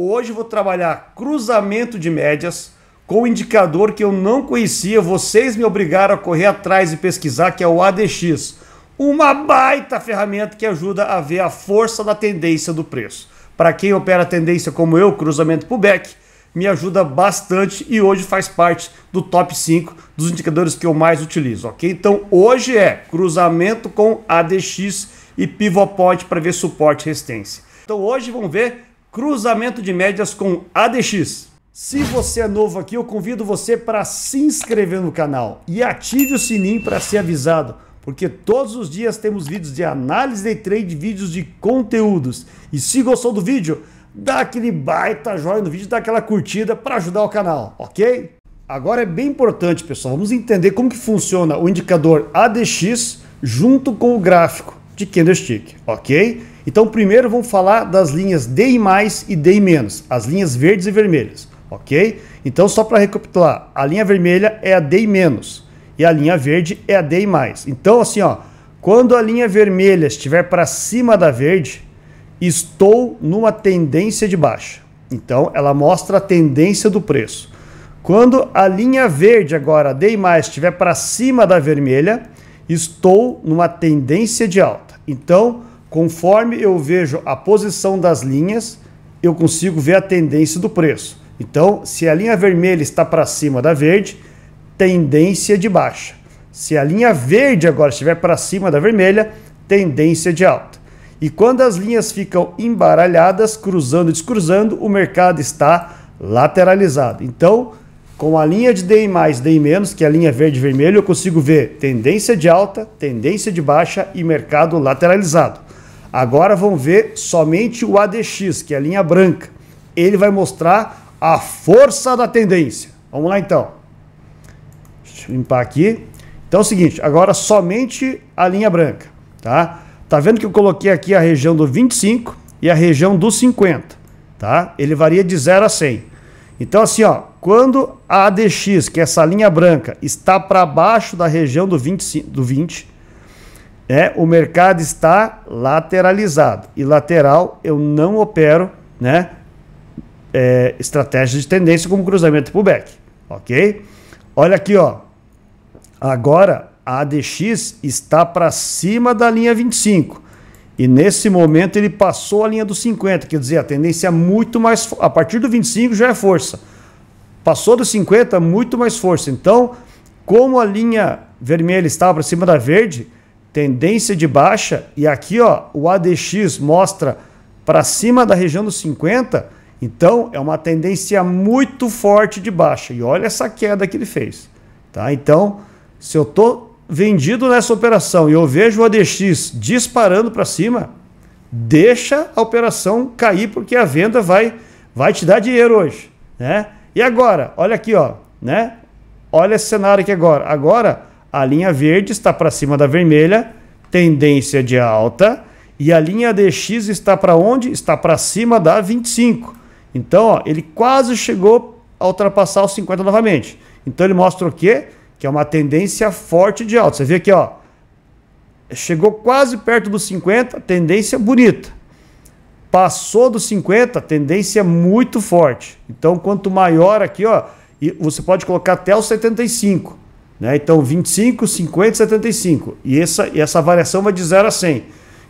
Hoje vou trabalhar cruzamento de médias com um indicador que eu não conhecia. Vocês me obrigaram a correr atrás e pesquisar, que é o ADX. Uma baita ferramenta que ajuda a ver a força da tendência do preço. Para quem opera a tendência como eu, cruzamento pullback, me ajuda bastante e hoje faz parte do top 5 dos indicadores que eu mais utilizo, ok? Então hoje é cruzamento com ADX e pivot point para ver suporte e resistência. Então hoje vamos ver cruzamento de médias com ADX. Se você é novo aqui, eu convido você para se inscrever no canal e ative o sininho para ser avisado, porque todos os dias temos vídeos de análise de trade, vídeos de conteúdos. E se gostou do vídeo, dá aquele baita joinha no vídeo, dá aquela curtida para ajudar o canal, ok? Agora é bem importante, pessoal, vamos entender como que funciona o indicador ADX junto com o gráfico de candlestick, ok? Então, primeiro vamos falar das linhas DI mais e DI menos, as linhas verdes e vermelhas, ok? Então, só para recapitular, a linha vermelha é a DI menos e a linha verde é a DI mais. Então, assim, ó, quando a linha vermelha estiver para cima da verde, estou numa tendência de baixa. Então, ela mostra a tendência do preço. Quando a linha verde agora, DI+, estiver para cima da vermelha, estou numa tendência de alta. Então, Conforme eu vejo a posição das linhas, eu consigo ver a tendência do preço. Então, se a linha vermelha está para cima da verde, tendência de baixa. Se a linha verde agora estiver para cima da vermelha, tendência de alta. E quando as linhas ficam embaralhadas, cruzando e descruzando, o mercado está lateralizado. Então, com a linha de DI+, DI-, que é a linha verde e vermelho, eu consigo ver tendência de alta, tendência de baixa e mercado lateralizado. Agora vamos ver somente o ADX, que é a linha branca. Ele vai mostrar a força da tendência. Vamos lá então. Deixa eu limpar aqui. Então é o seguinte, agora somente a linha branca, tá? Tá vendo que eu coloquei aqui a região do 25 e a região do 50, tá? Ele varia de 0 a 100. Então assim, ó, quando a ADX, que é essa linha branca, está para baixo da região do 25, do 20, é, o mercado está lateralizado. E lateral eu não opero, né? É, estratégias de tendência como cruzamento pullback, ok? Olha aqui, ó. Agora a ADX está para cima da linha 25. E nesse momento ele passou a linha dos 50, quer dizer, a tendência é muito mais. A partir do 25 já é força. Passou dos 50, muito mais força. Então, como a linha vermelha estava para cima da verde, tendência de baixa, e aqui ó, o ADX mostra para cima da região dos 50, então é uma tendência muito forte de baixa. E olha essa queda que ele fez. Tá? Então, se eu tô vendido nessa operação e eu vejo o ADX disparando para cima, deixa a operação cair porque a venda vai vai te dar dinheiro hoje, né? E agora, olha aqui, ó, né? Olha esse cenário aqui agora. Agora a linha verde está para cima da vermelha, tendência de alta, e a linha DX está para onde? Está para cima da 25. Então, ó, ele quase chegou a ultrapassar os 50 novamente. Então ele mostra o quê? Que é uma tendência forte de alta. Você vê aqui, ó, chegou quase perto dos 50, tendência bonita. Passou dos 50, tendência muito forte. Então, quanto maior aqui, ó, você pode colocar até os 75. Né? Então, 25, 50, 75. E essa, e essa variação vai de 0 a 100.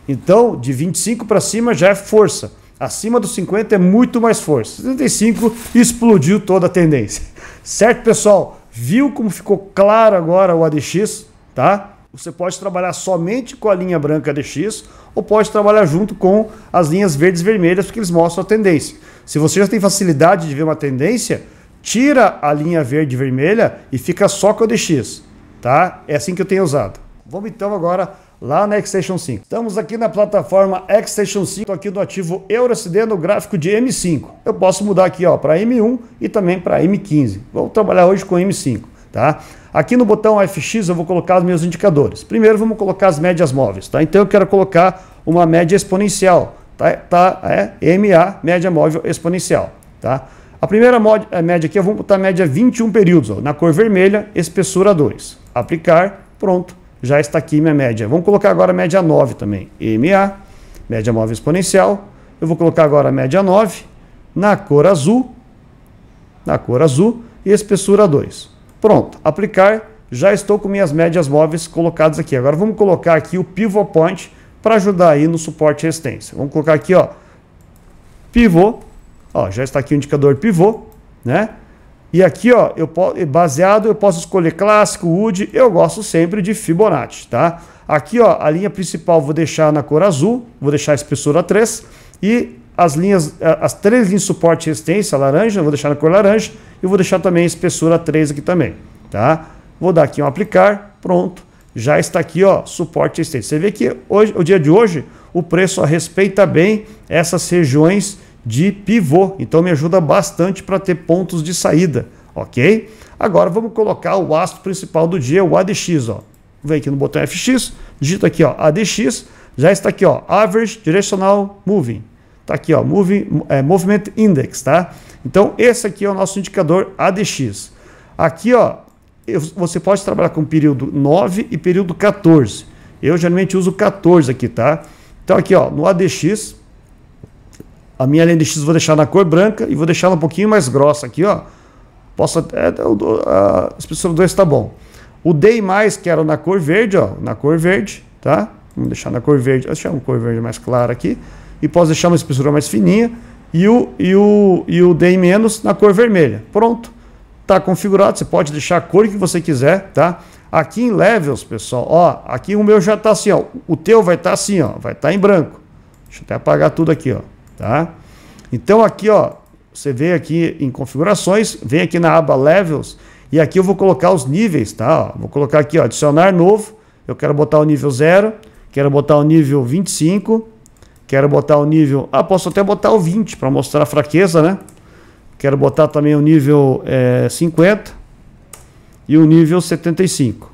Então, de 25 para cima já é força. Acima dos 50 é muito mais força. 75 explodiu toda a tendência. Certo, pessoal? Viu como ficou claro agora o ADX? Tá? Você pode trabalhar somente com a linha branca ADX ou pode trabalhar junto com as linhas verdes e vermelhas, porque eles mostram a tendência. Se você já tem facilidade de ver uma tendência, tira a linha verde e vermelha e fica só com a DX, tá? É assim que eu tenho usado. Vamos então agora lá na Xstation 5. Estamos aqui na plataforma Xstation 5, Estou aqui no ativo EuroCD no gráfico de M5. Eu posso mudar aqui ó para M1 e também para M15. Vamos trabalhar hoje com M5, tá? Aqui no botão FX eu vou colocar os meus indicadores. Primeiro vamos colocar as médias móveis, tá? Então eu quero colocar uma média exponencial, tá? tá é MA, média móvel exponencial, tá? A primeira eh, média aqui, eu vou botar a média 21 períodos, ó, na cor vermelha, espessura 2. Aplicar, pronto, já está aqui minha média. Vamos colocar agora a média 9 também, MA, média móvel exponencial. Eu vou colocar agora a média 9, na cor azul, na cor azul, e espessura 2. Pronto, aplicar, já estou com minhas médias móveis colocadas aqui. Agora vamos colocar aqui o pivot point para ajudar aí no suporte e resistência. Vamos colocar aqui, ó, pivô Ó, já está aqui o indicador pivô, né? E aqui, ó, eu baseado, eu posso escolher clássico, wood, eu gosto sempre de Fibonacci, tá? Aqui, ó, a linha principal vou deixar na cor azul, vou deixar a espessura 3 e as linhas, as três linhas de suporte e resistência, laranja, vou deixar na cor laranja e vou deixar também a espessura 3 aqui também, tá? Vou dar aqui um aplicar, pronto. Já está aqui, ó, suporte e resistência. Você vê que hoje, o dia de hoje, o preço respeita bem essas regiões de pivô. Então me ajuda bastante para ter pontos de saída, ok? Agora vamos colocar o astro principal do dia, o ADX. Ó. Vem aqui no botão FX, digita aqui ó, ADX, já está aqui ó, Average Directional Moving. Está aqui ó, moving, é, Movement Index, tá? Então esse aqui é o nosso indicador ADX. Aqui ó, você pode trabalhar com período 9 e período 14. Eu geralmente uso 14 aqui, tá? Então aqui ó, no ADX, a minha linha de vou deixar na cor branca e vou deixar ela um pouquinho mais grossa aqui, ó. Posso até, é, a espessura 2 tá bom. O day mais, que era na cor verde, ó, na cor verde, tá? Vamos deixar na cor verde, vou deixar uma cor verde mais clara aqui. E posso deixar uma espessura mais fininha. E o, e o, e o day menos na cor vermelha. Pronto. Tá configurado, você pode deixar a cor que você quiser, tá? Aqui em levels, pessoal, ó, aqui o meu já tá assim, ó. O teu vai estar tá assim, ó, vai estar tá em branco. Deixa eu até apagar tudo aqui, ó tá? Então aqui, ó, você vem aqui em configurações, vem aqui na aba levels e aqui eu vou colocar os níveis, tá? Ó, vou colocar aqui, ó, adicionar novo, eu quero botar o nível 0, quero botar o nível 25, quero botar o nível, ah, posso até botar o 20 para mostrar a fraqueza, né? Quero botar também o nível é, eh, 50 e o nível 75.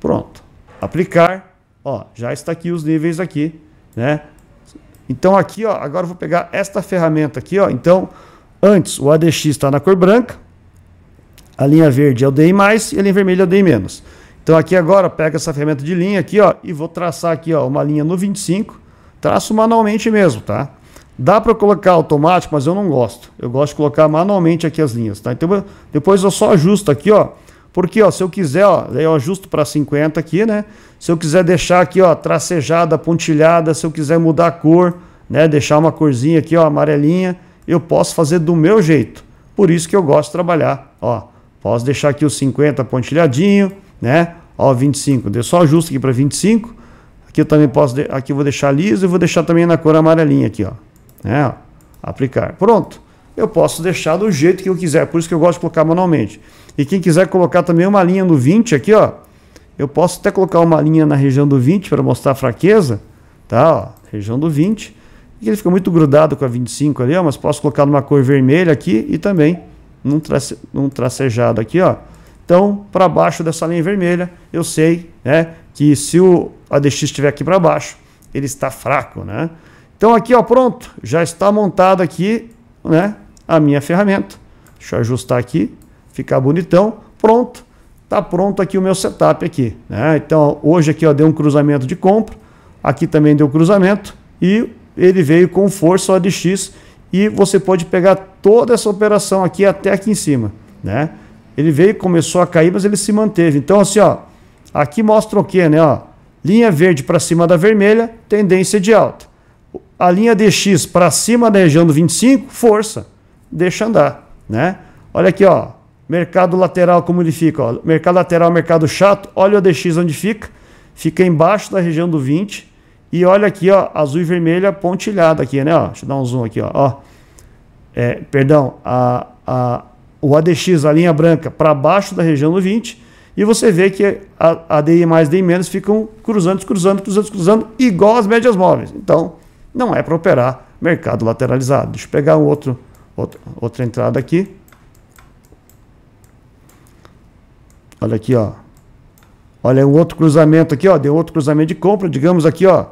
Pronto. Aplicar. Ó, já está aqui os níveis aqui né? Então aqui, ó, agora eu vou pegar esta ferramenta aqui, ó. Então, antes o ADX está na cor branca, a linha verde é o DI+, e a linha vermelha é o DI-. Então aqui agora pega essa ferramenta de linha aqui, ó, e vou traçar aqui, ó, uma linha no 25, traço manualmente mesmo, tá? Dá para colocar automático, mas eu não gosto. Eu gosto de colocar manualmente aqui as linhas, tá? Então depois eu só ajusto aqui, ó, porque, ó, se eu quiser, ó, eu ajusto para 50 aqui, né? Se eu quiser deixar aqui, ó, tracejada, pontilhada, se eu quiser mudar a cor, né, deixar uma corzinha aqui, ó, amarelinha, eu posso fazer do meu jeito. Por isso que eu gosto de trabalhar, ó. Posso deixar aqui os 50 pontilhadinho, né? Ó, 25. deu só ajusto aqui para 25. Aqui eu também posso, aqui eu vou deixar liso e vou deixar também na cor amarelinha aqui, ó. Né? aplicar. Pronto. Eu posso deixar do jeito que eu quiser. Por isso que eu gosto de colocar manualmente. E quem quiser colocar também uma linha no 20 aqui, ó, eu posso até colocar uma linha na região do 20 para mostrar a fraqueza, tá? Ó, região do 20. E ele fica muito grudado com a 25 ali, ó, mas posso colocar numa cor vermelha aqui e também num, trace, num tracejado aqui, ó. Então, para baixo dessa linha vermelha, eu sei né, que se o ADX estiver aqui para baixo, ele está fraco. Né? Então aqui, ó, pronto, já está montada aqui né, a minha ferramenta. Deixa eu ajustar aqui ficar bonitão, pronto, tá pronto aqui o meu setup aqui, né? Então, hoje aqui, ó, deu um cruzamento de compra, aqui também deu cruzamento e ele veio com força x e você pode pegar toda essa operação aqui até aqui em cima, né? Ele veio, começou a cair, mas ele se manteve. Então, assim, ó, aqui mostra o que, né, ó? Linha verde para cima da vermelha, tendência de alta. A linha DX para cima da região do 25, força, deixa andar, né? Olha aqui, ó, Mercado lateral, como ele fica? Ó. Mercado lateral, mercado chato. Olha o ADX onde fica. Fica embaixo da região do 20. E olha aqui, ó, azul e vermelha pontilhada aqui, né? Ó, deixa eu dar um zoom aqui, ó. ó. É, perdão, a, a, o ADX, a linha branca, para baixo da região do 20. E você vê que a, a DI mais, DI menos ficam cruzando, cruzando, cruzando, cruzando, igual as médias móveis. Então, não é para operar mercado lateralizado. Deixa eu pegar um outro, outro, outra entrada aqui. Olha aqui, ó. Olha é um outro cruzamento aqui, ó. Deu outro cruzamento de compra, digamos aqui, ó.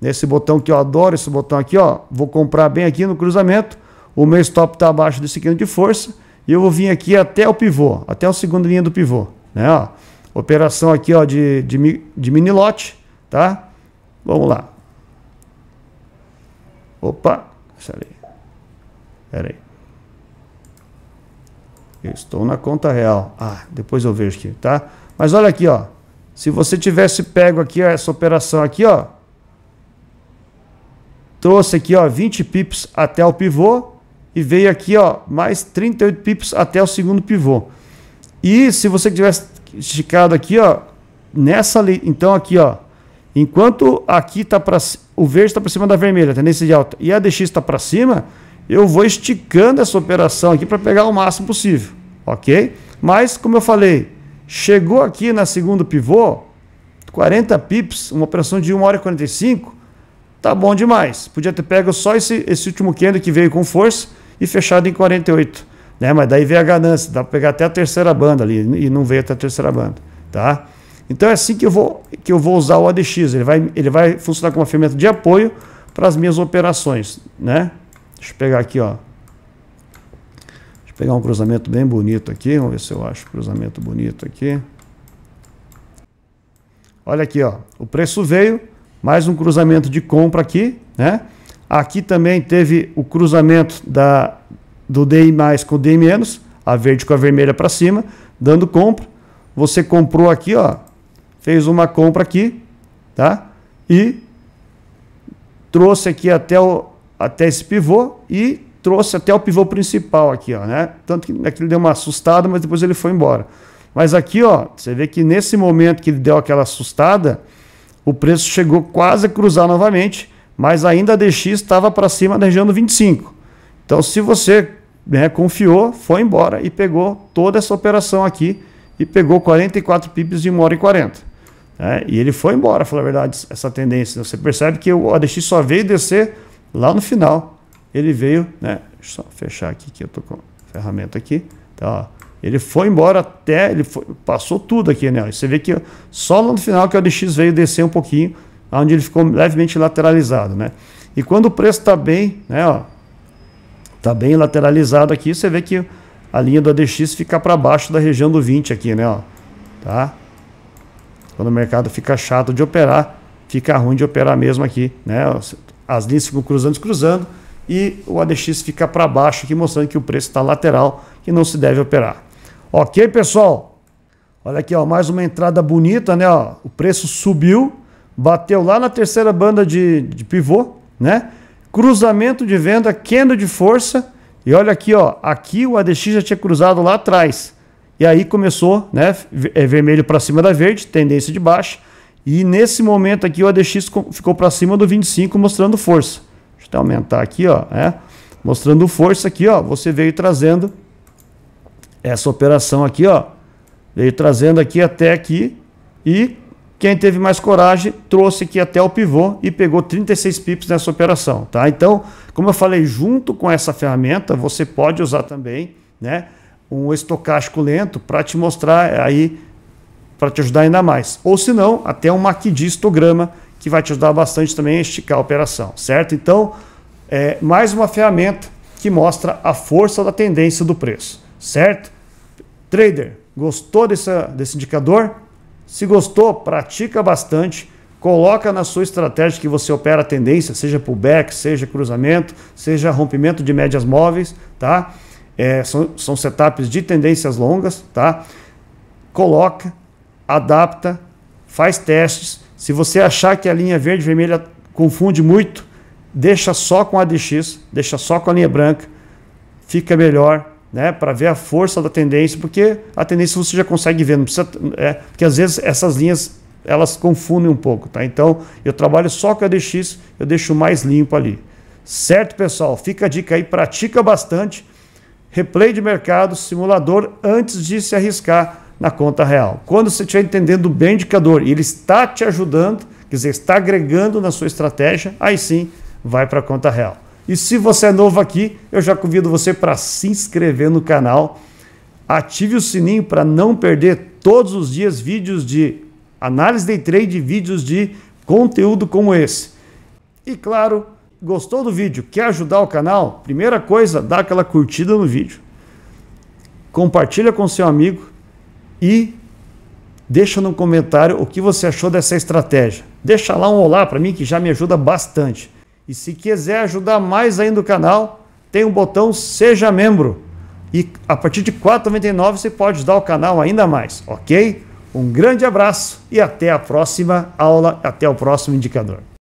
Nesse botão que eu adoro, esse botão aqui, ó. Vou comprar bem aqui no cruzamento. O meu stop está abaixo desse quino de força. E eu vou vir aqui até o pivô, até a segunda linha do pivô, né, ó. Operação aqui, ó, de, de, de mini lote, tá? Vamos lá. Opa, peraí. aí. Eu estou na conta real. Ah, depois eu vejo aqui, tá? Mas olha aqui, ó. Se você tivesse pego aqui essa operação aqui, ó, trouxe aqui, ó, 20 pips até o pivô e veio aqui, ó, mais 38 pips até o segundo pivô. E se você tivesse esticado aqui, ó, nessa então aqui, ó, enquanto aqui tá para o verde está para cima da vermelha, tendência tá de alta, e a DX está para cima, eu vou esticando essa operação aqui para pegar o máximo possível ok? Mas, como eu falei, chegou aqui na segundo pivô, 40 pips, uma operação de 1 hora e 45, tá bom demais. Podia ter pego só esse, esse último candle que veio com força e fechado em 48, né? Mas daí veio a ganância, dá para pegar até a terceira banda ali e não veio até a terceira banda, tá? Então é assim que eu vou que eu vou usar o ADX, ele vai ele vai funcionar como uma ferramenta de apoio para as minhas operações, né? Deixa eu pegar aqui, ó pegar um cruzamento bem bonito aqui. Vamos ver se eu acho um cruzamento bonito aqui. Olha aqui, ó. O preço veio, mais um cruzamento de compra aqui, né? Aqui também teve o cruzamento da, do DI mais com o DI menos, a verde com a vermelha para cima, dando compra. Você comprou aqui, ó, fez uma compra aqui, tá? E trouxe aqui até, o, até esse pivô e trouxe até o pivô principal aqui, ó, né? Tanto que ele deu uma assustada, mas depois ele foi embora. Mas aqui, ó, você vê que nesse momento que ele deu aquela assustada, o preço chegou quase a cruzar novamente, mas ainda a DX estava para cima da região do 25. Então, se você né, confiou, foi embora e pegou toda essa operação aqui e pegou 44 pips de 1 hora e 40. Né? E ele foi embora, falar a verdade, essa tendência. Você percebe que o ADX só veio descer lá no final, ele veio, né? Deixa eu só fechar aqui que eu tô com a ferramenta aqui, tá? Ó. Ele foi embora até, ele foi, passou tudo aqui, né? Você vê que só no final que o ADX veio descer um pouquinho, onde ele ficou levemente lateralizado, né? E quando o preço está bem, né, ó, tá bem lateralizado aqui, você vê que a linha do ADX fica para baixo da região do 20 aqui, né, ó, tá? Quando o mercado fica chato de operar, fica ruim de operar mesmo aqui, né? As linhas ficam cruzando, cruzando, e o ADX fica para baixo aqui, mostrando que o preço está lateral, que não se deve operar. Ok, pessoal? Olha aqui, ó, mais uma entrada bonita, né? Ó, o preço subiu, bateu lá na terceira banda de, de pivô, né? Cruzamento de venda, queda de força. E olha aqui, ó, aqui o ADX já tinha cruzado lá atrás. E aí começou, né? É vermelho para cima da verde, tendência de baixa. E nesse momento aqui o ADX ficou para cima do 25, mostrando força. Deixa eu aumentar aqui, ó, é, mostrando força aqui, ó, você veio trazendo essa operação aqui, ó, veio trazendo aqui até aqui e quem teve mais coragem trouxe aqui até o pivô e pegou 36 pips nessa operação, tá? Então, como eu falei, junto com essa ferramenta, você pode usar também, né, um estocástico lento para te mostrar aí para te ajudar ainda mais. Ou se não, até um maquidistograma que vai te ajudar bastante também a esticar a operação, certo? Então, é mais uma ferramenta que mostra a força da tendência do preço, certo? Trader, gostou desse indicador? Se gostou, pratica bastante, coloca na sua estratégia que você opera a tendência, seja pullback, seja cruzamento, seja rompimento de médias móveis, tá? É, são, são setups de tendências longas, tá? Coloca, adapta, faz testes se você achar que a linha verde e vermelha confunde muito, deixa só com a ADX, deixa só com a linha branca, fica melhor, né? Para ver a força da tendência, porque a tendência você já consegue ver, não precisa, é, porque às vezes essas linhas elas confundem um pouco, tá? Então eu trabalho só com a ADX, eu deixo mais limpo ali. Certo, pessoal? Fica a dica aí, pratica bastante. Replay de mercado, simulador antes de se arriscar na conta real. Quando você estiver entendendo bem o indicador e ele está te ajudando, quer dizer, está agregando na sua estratégia, aí sim vai para a conta real. E se você é novo aqui, eu já convido você para se inscrever no canal, ative o sininho para não perder todos os dias vídeos de análise de trade, vídeos de conteúdo como esse. E claro, gostou do vídeo, quer ajudar o canal? Primeira coisa, dá aquela curtida no vídeo. Compartilha com seu amigo e deixa no comentário o que você achou dessa estratégia. Deixa lá um olá para mim que já me ajuda bastante. E se quiser ajudar mais ainda o canal, tem um botão Seja Membro. E a partir de R$ 4,99 você pode dar o canal ainda mais, ok? Um grande abraço e até a próxima aula, até o próximo indicador.